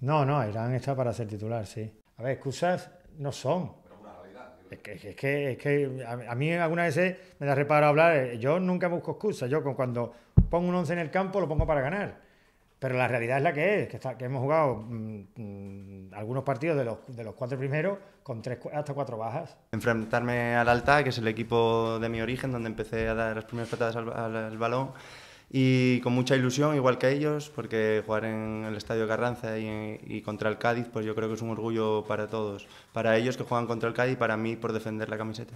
No, no, Irán está para ser titular, sí. A ver, excusas no son. Es que, a, mí algunas veces me da reparo hablar. Eh, yo nunca busco excusas. Yo cuando pongo un 11 en el campo lo pongo para ganar. Pero la realidad es la que es, que, hemos jugado mm, mm, algunos partidos de los, cuatro primeros con hasta cuatro bajas. Enfrentarme al Alta, que es el equipo de mi origen, donde empecé a dar las primeras patadas al balón y con mucha ilusión, igual que ellos, porque jugar en el Estadio Carranza y, y, contra el Cádiz, pues yo creo que es un orgullo para todos, para ellos que juegan contra el Cádiz y para mí por defender la camiseta.